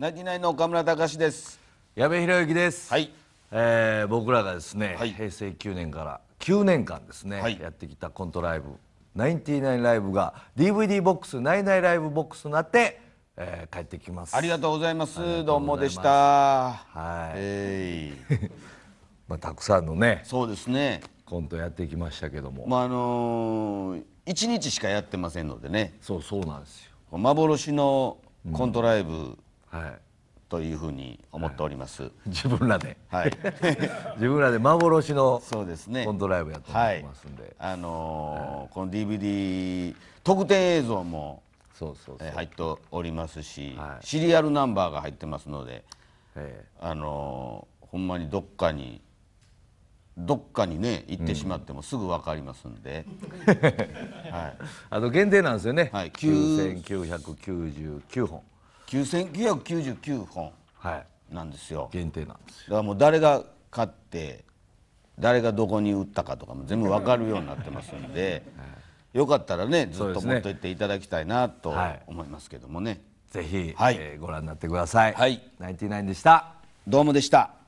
ナイティナイの岡村隆史です矢部浩之です、はいえー、僕らがですね、はい、平成9年から9年間ですね、はい、やってきたコントライブナインティナインライブが DVD ボックスナイナイライブボックスになってえー、帰ってきますありがとうございますどうもでしたはい、えー、まあたくさんのねそうですねコントやってきましたけどもまああのー、1日しかやってませんのでねそうそうなんですよ幻のコントライブ、はいというふうに思っております。はい、自分らで、はい、自分らで幻のそうですね。コントライブやってますんで、はい、あのー、この DVD 特典映像もそうそうそう入っておりますし、シリアルナンバーが入ってますので、はいあのー、ほんまにどっかに。どっかにね行ってしまってもすぐ分かりますんで、うん、はい、あと限定なんですよね、はい、9999本9999本なんですよ、はい、限定なんですだからもう誰が買って誰がどこに打ったかとかも全部分かるようになってますんで、はい、よかったらねずっと持っといていただきたいなと思いますけどもね、はい、ぜひ、はい、えー、ご覧になってください、はい、ナインティナインでしたどうもでした